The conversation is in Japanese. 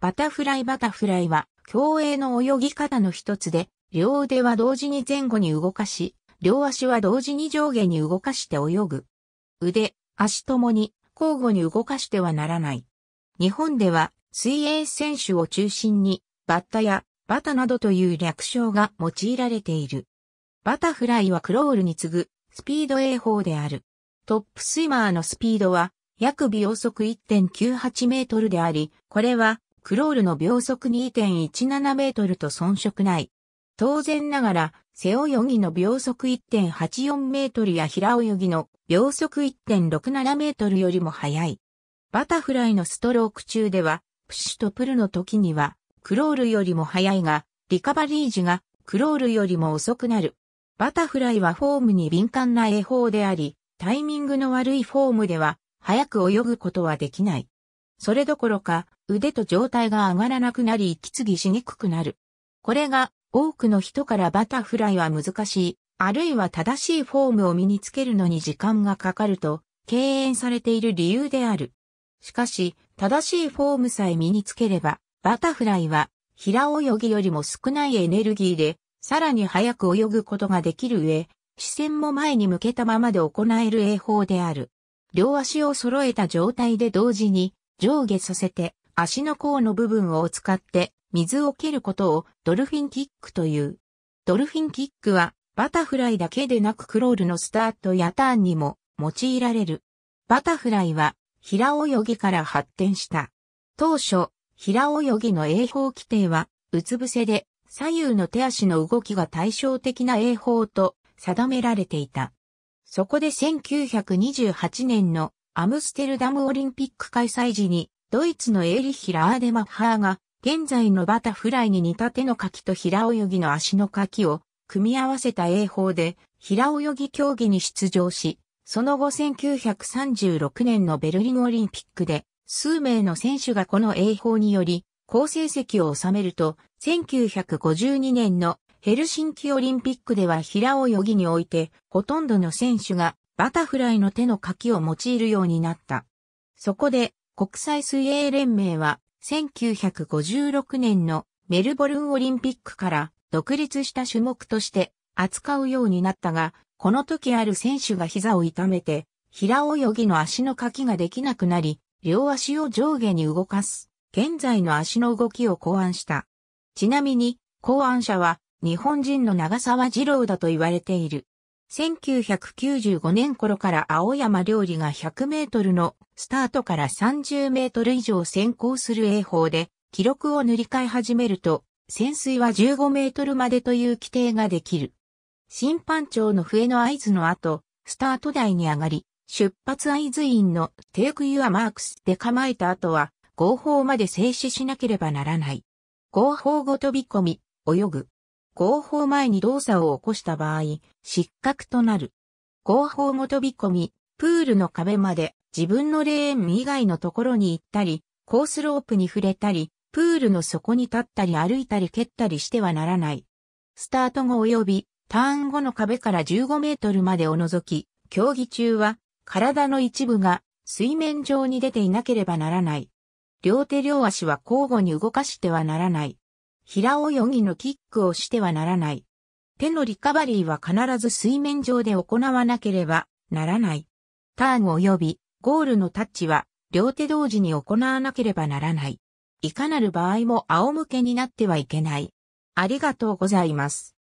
バタフライバタフライは、競泳の泳ぎ方の一つで、両腕は同時に前後に動かし、両足は同時に上下に動かして泳ぐ。腕、足ともに交互に動かしてはならない。日本では水泳選手を中心にバッタやバタなどという略称が用いられている。バタフライはクロールに次ぐスピード泳法である。トップスイマーのスピードは約秒速1.98メートルであり、これはクロールの秒速2.17メートルと遜色ない。当然ながら、背泳ぎの秒速1.84メートルや平泳ぎの秒速1.67メートルよりも速い。バタフライのストローク中では、プッシュとプルの時には、クロールよりも速いが、リカバリー時が、クロールよりも遅くなる。バタフライはフォームに敏感な泳法であり、タイミングの悪いフォームでは、速く泳ぐことはできない。それどころか、腕と状態が上がらなくなり息継ぎしにくくなる。これが多くの人からバタフライは難しい、あるいは正しいフォームを身につけるのに時間がかかると敬遠されている理由である。しかし、正しいフォームさえ身につければ、バタフライは平泳ぎよりも少ないエネルギーで、さらに早く泳ぐことができる上、視線も前に向けたままで行える泳法である。両足を揃えた状態で同時に上下させて足の甲の部分を使って水を蹴ることをドルフィンキックという。ドルフィンキックはバタフライだけでなくクロールのスタートやターンにも用いられる。バタフライは平泳ぎから発展した。当初、平泳ぎの泳法規定はうつ伏せで左右の手足の動きが対照的な泳法と定められていた。そこで1928年のアムステルダムオリンピック開催時にドイツのエリヒ・ラーデマッハーが、現在のバタフライに似た手の柿と平泳ぎの足の柿を組み合わせた泳法で、平泳ぎ競技に出場し、その後1936年のベルリンオリンピックで、数名の選手がこの泳法により、好成績を収めると、1952年のヘルシンキオリンピックでは平泳ぎにおいて、ほとんどの選手がバタフライの手の柿を用いるようになった。そこで、国際水泳連盟は1956年のメルボルンオリンピックから独立した種目として扱うようになったが、この時ある選手が膝を痛めて、平泳ぎの足のかきができなくなり、両足を上下に動かす、現在の足の動きを考案した。ちなみに、考案者は日本人の長沢二郎だと言われている。1995年頃から青山料理が100メートルのスタートから30メートル以上先行する泳法で記録を塗り替え始めると潜水は15メートルまでという規定ができる。審判長の笛の合図の後、スタート台に上がり、出発合図員のテイクユアマークスで構えた後は合法まで静止しなければならない。合法後飛び込み、泳ぐ。合法前に動作を起こした場合、失格となる。合法後飛び込み、プールの壁まで自分のレーン以外のところに行ったり、コースロープに触れたり、プールの底に立ったり歩いたり蹴ったりしてはならない。スタート後及びターン後の壁から15メートルまでを除き、競技中は体の一部が水面上に出ていなければならない。両手両足は交互に動かしてはならない。平泳ぎのキックをしてはならない。手のリカバリーは必ず水面上で行わなければならない。ターン及びゴールのタッチは両手同時に行わなければならない。いかなる場合も仰向けになってはいけない。ありがとうございます。